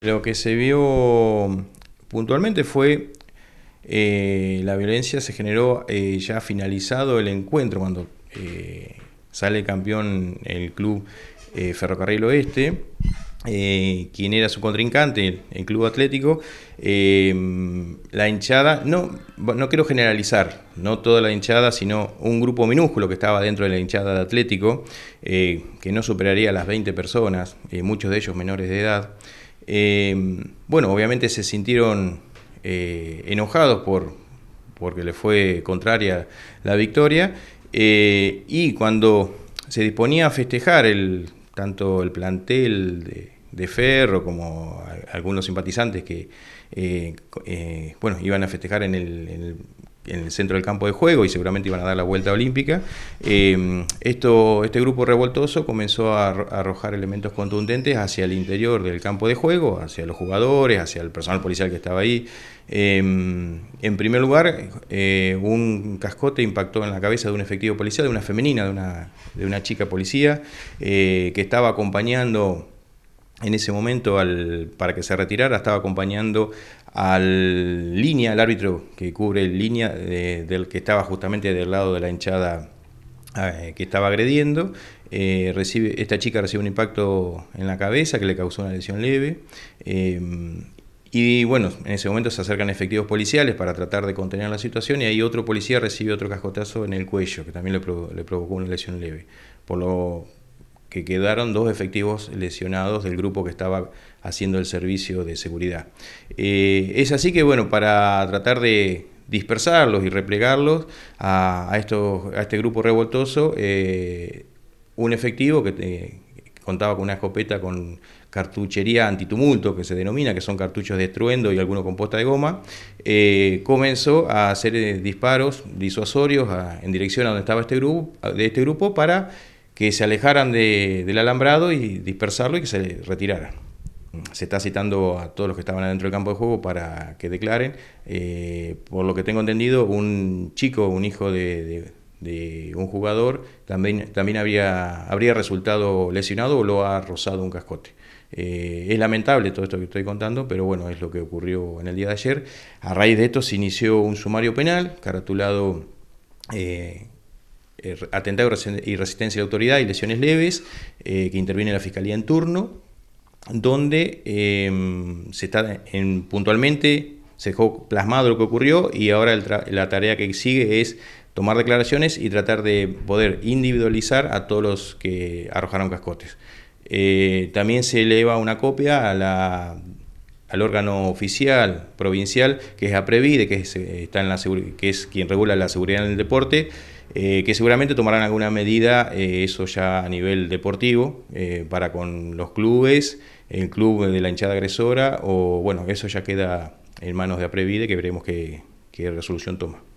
Lo que se vio mm, puntualmente fue eh, la violencia se generó eh, ya finalizado el encuentro, cuando eh, sale campeón el club eh, Ferrocarril Oeste, quien era su contrincante, el, club atlético, la hinchada, no, no quiero generalizar, no toda la hinchada, sino un grupo minúsculo que estaba dentro de la hinchada de Atlético, que no superaría las 20 personas, muchos de ellos menores de edad. Em, bueno, obviamente se sintieron eh, enojados por, porque le fue contraria la victoria. Eh, y cuando se disponía a festejar el, tanto el plantel de, de Ferro como algunos simpatizantes que eh, bueno, iban a festejar en el en el centro del campo de juego y seguramente iban a dar la vuelta olímpica. Eh, esto, este grupo revoltoso comenzó a arrojar elementos contundentes hacia el interior del campo de juego, hacia los jugadores, hacia el personal policial que estaba ahí. Em, en primer lugar, eh, un cascote impactó en la cabeza de un efectivo policial, de una femenina, de una, de una chica policía, eh, que estaba acompañando en ese momento, al, para que se retirara, estaba acompañando al línea, al árbitro que cubre el línea, del que estaba justamente del lado de la hinchada ah, eh, que estaba agrediendo. Eh, recibe, esta chica recibe un impacto en la cabeza que le causó una lesión leve. Eh, y bueno, en ese momento se acercan efectivos policiales para tratar de contener la situación y ahí otro policía recibe otro cascotazo en el cuello, que también le, le provocó una lesión leve. Por lo que quedaron dos efectivos lesionados del grupo que estaba haciendo el servicio de seguridad. Eh, es así que, bueno, para tratar de dispersarlos y replegarlos a, a este grupo revoltoso, eh, un efectivo eh, que contaba con una escopeta con cartuchería antitumulto, que se denomina, que son cartuchos de estruendo y algunos con posta de goma, comenzó a hacer disparos disuasorios en dirección a donde estaba este grupo, de este grupo para que se alejaran del alambrado y dispersarlo y que se retiraran. Se está citando a todos los que estaban adentro del campo de juego para que declaren. Eh, por lo que tengo entendido, un chico, un hijo de, un jugador también, también habría, habría resultado lesionado o lo ha rozado un cascote. Eh, es lamentable todo esto que estoy contando, pero bueno, es lo que ocurrió en el día de ayer. A raíz de esto se inició un sumario penal, caratulado eh, eh, atentado y resistencia de la autoridad y lesiones leves, eh, que interviene la Fiscalía en turno, donde em, se está en, puntualmente se dejó plasmado lo que ocurrió y ahora la tarea que sigue es tomar declaraciones y tratar de poder individualizar a todos los que arrojaron cascotes. Eh, también se eleva una copia a al órgano oficial provincial, que es APREVIDE, que está en la, que es quien regula la seguridad en el deporte, eh, que seguramente tomarán alguna medida, eh, eso ya a nivel deportivo, eh, para con los clubes, el club de la hinchada agresora, o bueno, eso ya queda en manos de Aprevide, que veremos qué resolución toma.